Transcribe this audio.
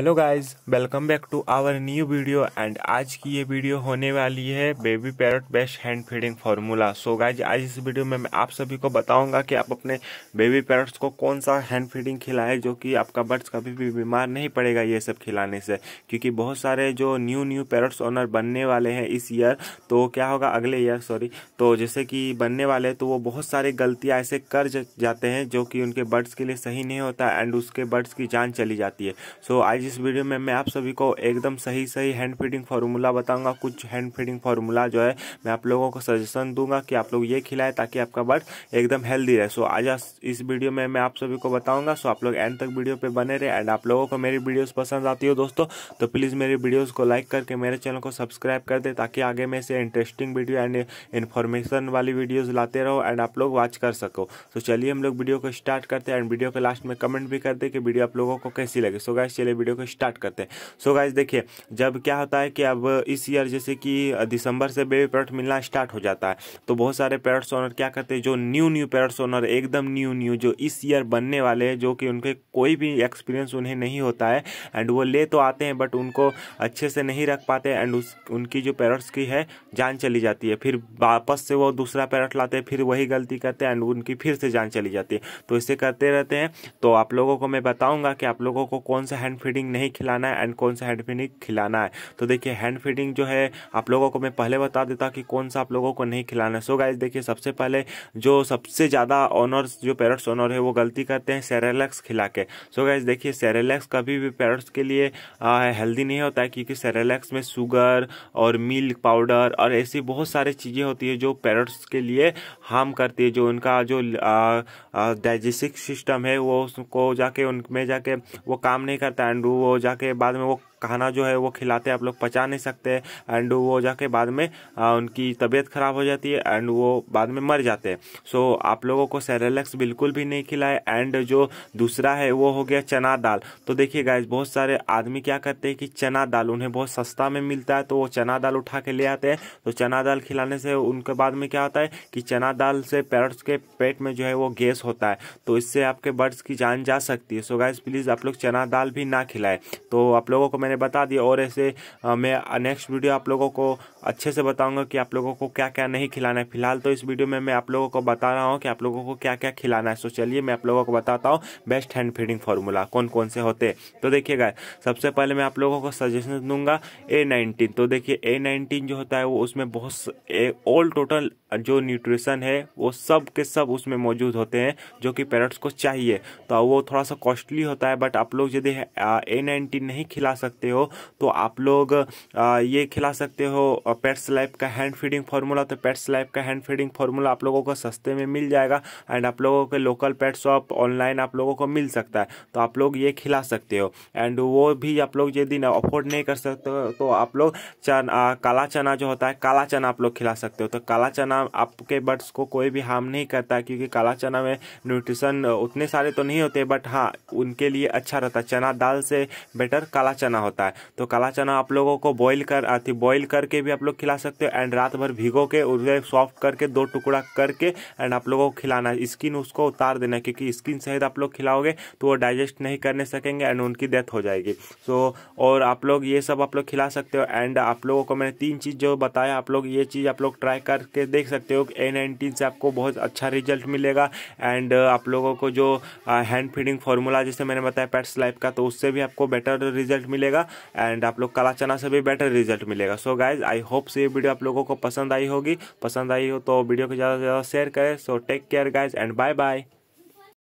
hello guys welcome back to our new video and आज की ये वीडियो होने वाली है baby parrot best hand feeding formula so guys आज इस वीडियो में मैं आप सभी को बताऊंगा कि आप अपने बेबी पैरट्स को कौन सा हैंड फीडिंग खिलाएं जो कि आपका बर्ड्स कभी भी बीमार नहीं पड़ेगा ये सब खिलाने से क्योंकि बहुत सारे जो न्यू न्यू पैरट्स ऑनर बनने वाले हैं इस ईयर तो क्या होगा अगले ईयर सॉरी तो जैसे कि बनने वाले तो वो बहुत सारी गलतियाँ ऐसे कर जाते हैं जो कि उनके बर्ड्स के लिए सही नहीं होता एंड उसके बर्ड्स की जान चली जाती है सो आज इस वीडियो में मैं आप सभी को एकदम सही सही हैंड फीडिंग फार्मूला बताऊंगा कुछ हैंड फीडिंग फार्मूला जो है मैं आप लोगों को सजेशन दूंगा कि आप लोग ये खिलाएं ताकि आपका बर्ड एकदम हेल्दी रहे सो आज इस वीडियो में मैं आप सभी को बताऊंगा सो आप लोग एंड तक वीडियो पे बने रहे एंड आप लोगों को मेरी वीडियोज़ पसंद आती हो दोस्तों तो प्लीज़ मेरी वीडियोज़ को लाइक करके मेरे चैनल को सब्सक्राइब कर दे ताकि आगे में से इंटरेस्टिंग वीडियो एंड इन्फॉर्मेशन वाली वीडियोज़ लाते रहो एंड आप लोग वॉच कर सको तो चलिए हम लोग वीडियो को स्टार्ट करते हैं एंड वीडियो के लास्ट में कमेंट भी कर दे कि वीडियो आप लोगों को कैसी लगे सो गाइस चलिए वीडियो को स्टार्ट करते हैं सो गाइज देखिए जब क्या होता है कि अब इस ईयर जैसे कि दिसंबर से बेबी पैरट मिलना स्टार्ट हो जाता है तो बहुत सारे पैरट्स ओनर क्या करते हैं जो न्यू न्यू पैरट्स ओनर एकदम न्यू न्यू जो इस ईयर बनने वाले हैं जो कि उनके कोई भी एक्सपीरियंस उन्हें नहीं होता है एंड वो ले तो आते हैं बट उनको अच्छे से नहीं रख पाते एंड उस उनकी जो पैरट्स की है जान चली जाती है फिर वापस से वो दूसरा पैरट लाते हैं फिर वही गलती करते हैं एंड उनकी फिर से जान चली जाती है तो इसे करते रहते हैं तो आप लोगों को मैं बताऊँगा कि आप लोगों को कौन सा हैंड फीडिंग फीडिंग नहीं खिलाना है एंड कौन सा हैंड फीडिंग खिलाना है तो देखिए हैंड फीडिंग जो है आप लोगों को मैं पहले बता देता कि कौन सा आप लोगों को नहीं खिलाना है सो गाइज देखिए सबसे पहले जो सबसे ज़्यादा ऑनर्स जो पेरेंट्स ऑनर है वो गलती करते हैं सेरेलैक्स खिला के सो गाइज देखिए सेरेलैक्स कभी भी पेरेंट्स के लिए हेल्दी नहीं होता है क्योंकि सेरेलैक्स में शुगर और मिल्क पाउडर और ऐसी बहुत सारी चीज़ें होती है जो पेरेंट्स के लिए हार्म करती है जो उनका जो डाइजेस्टिव सिस्टम है वो उसको जाके उनमें जाके वो काम नहीं करता एंड तो वो जाके बाद में वो खाना जो है वो खिलाते हैं आप लोग पचा नहीं सकते एंड वो जाके बाद में आ, उनकी तबीयत ख़राब हो जाती है एंड वो बाद में मर जाते हैं सो आप लोगों को सेरेलेक्स बिल्कुल भी नहीं खिलाए एंड जो दूसरा है वो हो गया चना दाल तो देखिए गाय बहुत सारे आदमी क्या करते हैं कि चना दाल उन्हें बहुत सस्ता में मिलता है तो वो चना दाल उठा के ले आते हैं तो चना दाल खिलाने से उनके बाद में क्या होता है कि चना दाल से पैरट्स के पेट में जो है वो गैस होता है तो इससे आपके बर्ड्स की जान जा सकती है सो गाइज प्लीज़ आप लोग चना दाल भी ना खिलाए तो आप लोगों को मैंने मैंने बता दिया और ऐसे मैं नेक्स्ट वीडियो आप लोगों को अच्छे से बताऊंगा कि आप लोगों को क्या क्या नहीं खिलाना है फिलहाल तो इस वीडियो में मैं आप लोगों को बता रहा हूँ कि आप लोगों को क्या क्या खिलाना है तो चलिए मैं आप लोगों को बताता हूँ बेस्ट हैंड फीडिंग फार्मूला कौन कौन से होते तो देखिएगा सबसे पहले मैं आप लोगों को सजेशन दूंगा ए नाइनटीन तो देखिए ए नाइनटीन जो होता है वो उसमें बहुत ऑल टोटल जो न्यूट्रिशन है वो सब के सब उसमें मौजूद होते हैं जो कि पेरेंट्स को चाहिए तो वो थोड़ा सा कॉस्टली होता है बट आप लोग यदि ए नाइनटीन नहीं खिला सकते सकते हो तो आप लोग ये खिला सकते हो पेट्स लाइफ का हैंड फीडिंग फार्मूला तो पेट्स लाइफ का हैंड फीडिंग फार्मूला आप लोगों को सस्ते में मिल जाएगा एंड आप लोगों के लोकल पेट शॉप ऑनलाइन आप लोगों को मिल सकता है तो आप लोग ये खिला सकते हो एंड वो भी आप लोग यदि अफोर्ड नहीं कर सकते तो आप लोग चना काला चना जो होता है काला चना आप लोग खिला सकते हो तो काला चना आपके बर्ड्स को कोई भी हार्म नहीं करता है क्योंकि काला चना में न्यूट्रिशन उतने सारे तो नहीं होते बट हाँ उनके लिए अच्छा रहता चना दाल से बेटर काला चना होता होता है तो काला चना आप लोगों को बॉईल कर आती बॉईल करके भी आप लोग खिला सकते हो एंड रात भर भिगो के उसे सॉफ्ट करके दो टुकड़ा करके एंड आप लोगों को खिलाना स्किन उसको उतार देना क्योंकि स्किन सहित आप लोग खिलाओगे तो वो डाइजेस्ट नहीं करने सकेंगे एंड उनकी डेथ हो जाएगी सो so, और आप लोग ये सब आप लोग खिला सकते हो एंड आप लोगों को मैंने तीन चीज़ जो बताया आप लोग ये चीज़ आप लोग ट्राई करके देख सकते हो ए नाइनटीन से आपको बहुत अच्छा रिजल्ट मिलेगा एंड आप लोगों को जो हैंड फीडिंग फार्मूला जैसे मैंने बताया पैट्स लाइफ का तो उससे भी आपको बेटर रिजल्ट मिलेगा मिलेगा एंड आप लोग काला चना से भी बेटर रिजल्ट मिलेगा सो गाइज आई होप से ये वीडियो आप लोगों को पसंद आई होगी पसंद आई हो तो वीडियो को ज़्यादा से ज़्यादा शेयर करें so take care guys and bye bye